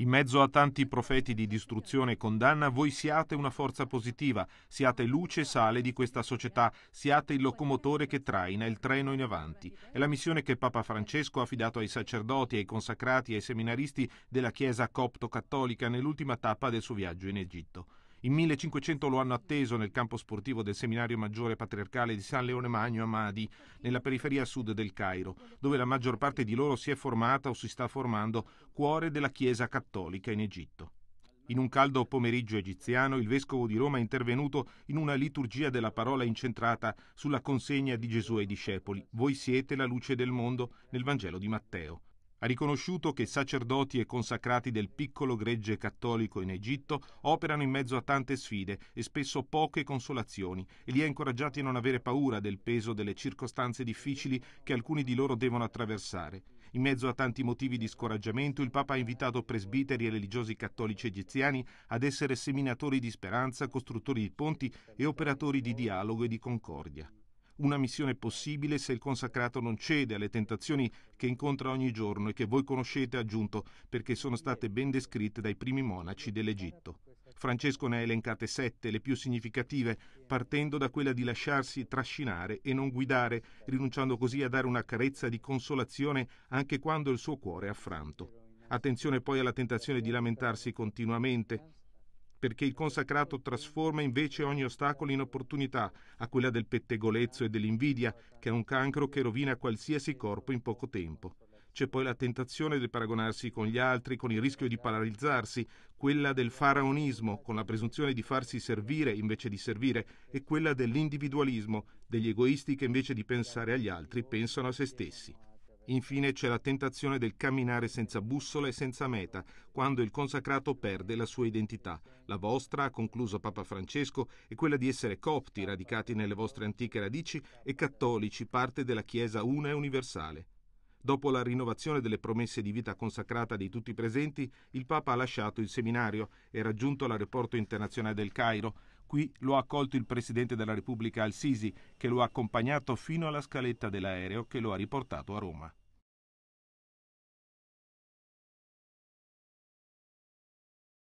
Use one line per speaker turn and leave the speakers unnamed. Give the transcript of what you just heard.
In mezzo a tanti profeti di distruzione e condanna, voi siate una forza positiva, siate luce e sale di questa società, siate il locomotore che traina il treno in avanti. È la missione che Papa Francesco ha affidato ai sacerdoti, ai consacrati e ai seminaristi della Chiesa copto-cattolica nell'ultima tappa del suo viaggio in Egitto. In 1500 lo hanno atteso nel campo sportivo del seminario maggiore patriarcale di San Leone Magno a Madi, nella periferia sud del Cairo, dove la maggior parte di loro si è formata o si sta formando cuore della Chiesa cattolica in Egitto. In un caldo pomeriggio egiziano il vescovo di Roma è intervenuto in una liturgia della parola incentrata sulla consegna di Gesù ai discepoli. Voi siete la luce del mondo nel Vangelo di Matteo. Ha riconosciuto che sacerdoti e consacrati del piccolo gregge cattolico in Egitto operano in mezzo a tante sfide e spesso poche consolazioni e li ha incoraggiati a non avere paura del peso delle circostanze difficili che alcuni di loro devono attraversare. In mezzo a tanti motivi di scoraggiamento, il Papa ha invitato presbiteri e religiosi cattolici egiziani ad essere seminatori di speranza, costruttori di ponti e operatori di dialogo e di concordia una missione possibile se il consacrato non cede alle tentazioni che incontra ogni giorno e che voi conoscete, aggiunto, perché sono state ben descritte dai primi monaci dell'Egitto. Francesco ne ha elencate sette, le più significative, partendo da quella di lasciarsi trascinare e non guidare, rinunciando così a dare una carezza di consolazione anche quando il suo cuore è affranto. Attenzione poi alla tentazione di lamentarsi continuamente, perché il consacrato trasforma invece ogni ostacolo in opportunità, a quella del pettegolezzo e dell'invidia, che è un cancro che rovina qualsiasi corpo in poco tempo. C'è poi la tentazione di paragonarsi con gli altri, con il rischio di paralizzarsi, quella del faraonismo, con la presunzione di farsi servire invece di servire, e quella dell'individualismo, degli egoisti che invece di pensare agli altri pensano a se stessi. Infine c'è la tentazione del camminare senza bussola e senza meta, quando il consacrato perde la sua identità. La vostra, ha concluso Papa Francesco, è quella di essere copti, radicati nelle vostre antiche radici, e cattolici, parte della Chiesa una e universale. Dopo la rinnovazione delle promesse di vita consacrata di tutti i presenti, il Papa ha lasciato il seminario e raggiunto l'aeroporto internazionale del Cairo, Qui lo ha accolto il presidente della Repubblica Al-Sisi, che lo ha accompagnato fino alla scaletta dell'aereo che lo ha riportato a Roma.